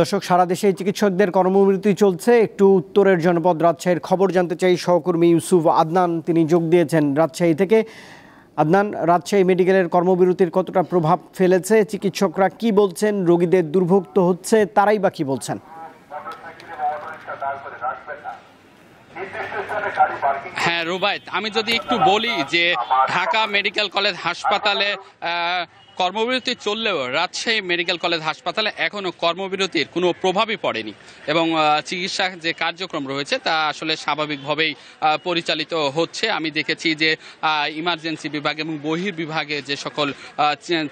দর্শক সারা দেশে চিকিৎসকদের কর্মবিরতি চলছে একটু উত্তরের জনপদ রাজশাহীর খবর জানতে চাই সহকর্মী ইউসুফ আদনান তিনি যোগ দিয়েছেন রাজশাহী থেকে আদনান রাজশাহী মেডিকেলের কর্মবিরতির কতটা প্রভাব ফেলেছে চিকিৎসকরা কি বলছেন রোগীদের দুর্ভুক্ত হচ্ছে তারাই বা কি বলছেন হ্যাঁ রুবাইত আমি যদি একটু বলি যে ঢাকা মেডিকেল কলেজ হাসপাতালে কর্মবিরতি চললেও রাজশাহী মেডিকেল কলেজ হাসপাতালে এখনও কর্মবিরতির কোনো প্রভাবই পড়েনি এবং চিকিৎসা যে কার্যক্রম রয়েছে তা আসলে স্বাভাবিকভাবেই পরিচালিত হচ্ছে আমি দেখেছি যে ইমার্জেন্সি বিভাগ এবং বহির বিভাগে যে সকল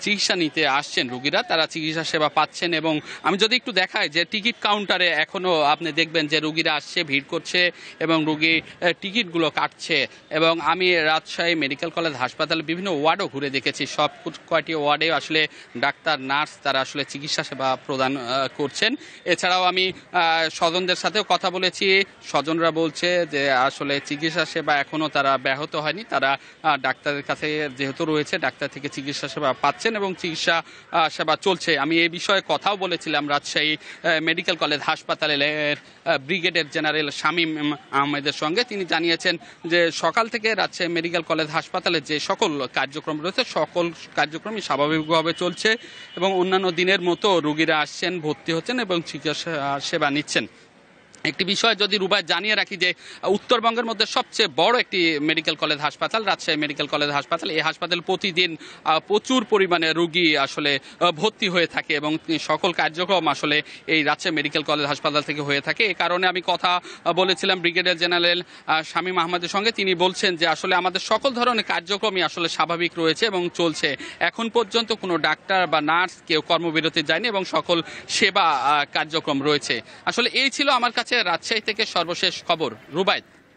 চিকিৎসা নিতে আসছেন রুগীরা তারা চিকিৎসা সেবা পাচ্ছেন এবং আমি যদি একটু দেখাই যে টিকিট কাউন্টারে এখনও আপনি দেখবেন যে রুগীরা আসছে ভিড় করছে এবং রুগী টিকিটগুলো কাটছে এবং আমি রাজশাহী মেডিকেল কলেজ হাসপাতালে বিভিন্ন ওয়ার্ডও ঘুরে দেখেছি সব কয়টি ওয়ার্ড ওয়ার্ডে আসলে ডাক্তার নার্স তারা আসলে চিকিৎসা সেবা প্রদান করছেন এছাড়াও আমি স্বজনদের সাথেও কথা বলেছি স্বজনরা বলছে যে আসলে চিকিৎসা সেবা এখনও তারা ব্যাহত হয়নি তারা ডাক্তারের কাছে যেহেতু রয়েছে ডাক্তার থেকে চিকিৎসা সেবা পাচ্ছেন এবং চিকিৎসা সেবা চলছে আমি এই বিষয়ে কথাও বলেছিলাম রাজশাহী মেডিকেল কলেজ হাসপাতালের ব্রিগেডের জেনারেল শামীম আহমেদের সঙ্গে তিনি জানিয়েছেন যে সকাল থেকে রাজশাহী মেডিকেল কলেজ হাসপাতালে যে সকল কার্যক্রম রয়েছে সকল কার্যক্রমই স্বাভাবিক স্বাভাবিকভাবে চলছে এবং অন্যান্য দিনের মতো রুগীরা আসছেন ভর্তি হচ্ছেন এবং চিকিৎসা সেবা নিচ্ছেন একটি বিষয় যদি রুবাই জানিয়ে রাখি যে উত্তরবঙ্গের মধ্যে সবচেয়ে বড় একটি মেডিকেল কলেজ হাসপাতাল রাজশাহী মেডিকেল কলেজ হাসপাতাল এই হাসপাতাল প্রতিদিন প্রচুর পরিমাণে রুগী আসলে ভর্তি হয়ে থাকে এবং সকল কার্যক্রম আসলে এই রাজশাহী মেডিকেল কলেজ হাসপাতাল থেকে হয়ে থাকে এ কারণে আমি কথা বলেছিলাম ব্রিগেডিয়ার জেনারেল শামীম মাহমুদের সঙ্গে তিনি বলছেন যে আসলে আমাদের সকল ধরনের কার্যক্রমই আসলে স্বাভাবিক রয়েছে এবং চলছে এখন পর্যন্ত কোনো ডাক্তার বা নার্স কেউ কর্মবিরতি যায়নি এবং সকল সেবা কার্যক্রম রয়েছে আসলে এই ছিল আমার কাছে জানাচ্ছে রাজশাহী থেকে সর্বশেষ খবর রুবায়ত